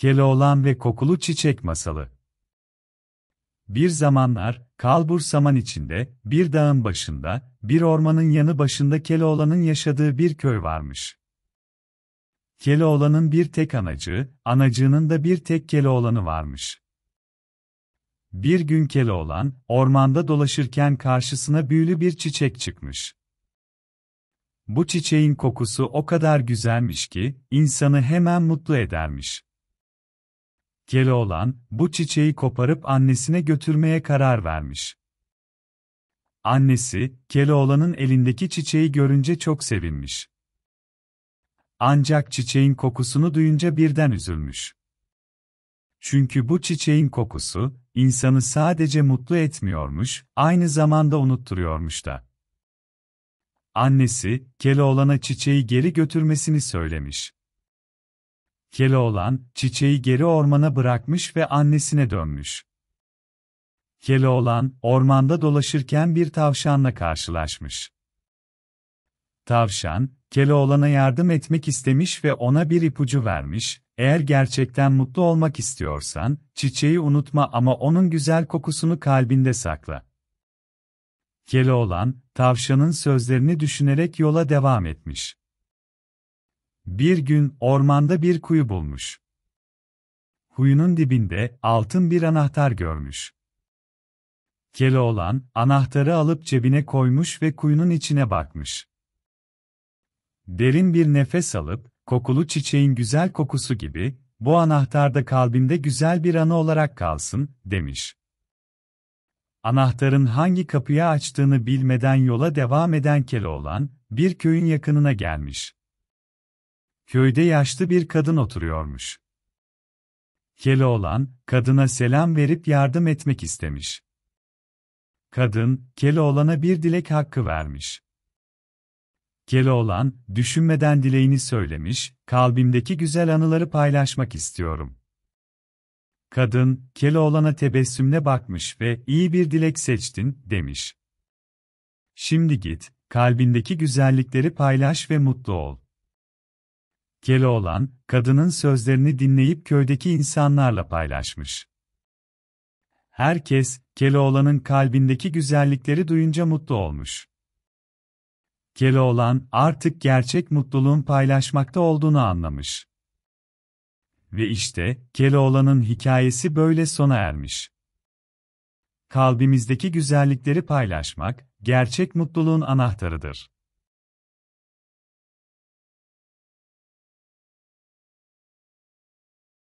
Keloğlan ve Kokulu Çiçek Masalı Bir zamanlar, kalbur saman içinde, bir dağın başında, bir ormanın yanı başında Keloğlan'ın yaşadığı bir köy varmış. Keloğlan'ın bir tek anacığı, anacığının da bir tek Keloğlan'ı varmış. Bir gün Keloğlan, ormanda dolaşırken karşısına büyülü bir çiçek çıkmış. Bu çiçeğin kokusu o kadar güzelmiş ki, insanı hemen mutlu edermiş olan, bu çiçeği koparıp annesine götürmeye karar vermiş. Annesi, Keloğlan'ın elindeki çiçeği görünce çok sevinmiş. Ancak çiçeğin kokusunu duyunca birden üzülmüş. Çünkü bu çiçeğin kokusu, insanı sadece mutlu etmiyormuş, aynı zamanda unutturuyormuş da. Annesi, Keloğlan'a çiçeği geri götürmesini söylemiş. Keloğlan, çiçeği geri ormana bırakmış ve annesine dönmüş. Keloğlan, ormanda dolaşırken bir tavşanla karşılaşmış. Tavşan, Keloğlan'a yardım etmek istemiş ve ona bir ipucu vermiş, eğer gerçekten mutlu olmak istiyorsan, çiçeği unutma ama onun güzel kokusunu kalbinde sakla. Keloğlan, tavşanın sözlerini düşünerek yola devam etmiş. Bir gün ormanda bir kuyu bulmuş. Kuyunun dibinde altın bir anahtar görmüş. olan anahtarı alıp cebine koymuş ve kuyunun içine bakmış. Derin bir nefes alıp, kokulu çiçeğin güzel kokusu gibi, bu anahtar da kalbimde güzel bir anı olarak kalsın, demiş. Anahtarın hangi kapıyı açtığını bilmeden yola devam eden Keloğlan, bir köyün yakınına gelmiş. Köyde yaşlı bir kadın oturuyormuş. Keloğlan, kadına selam verip yardım etmek istemiş. Kadın, Keloğlan'a bir dilek hakkı vermiş. Keloğlan, düşünmeden dileğini söylemiş, kalbimdeki güzel anıları paylaşmak istiyorum. Kadın, Keloğlan'a tebessümle bakmış ve iyi bir dilek seçtin, demiş. Şimdi git, kalbindeki güzellikleri paylaş ve mutlu ol. Keloğlan, kadının sözlerini dinleyip köydeki insanlarla paylaşmış. Herkes, Keloğlan'ın kalbindeki güzellikleri duyunca mutlu olmuş. Keloğlan, artık gerçek mutluluğun paylaşmakta olduğunu anlamış. Ve işte, Keloğlan'ın hikayesi böyle sona ermiş. Kalbimizdeki güzellikleri paylaşmak, gerçek mutluluğun anahtarıdır.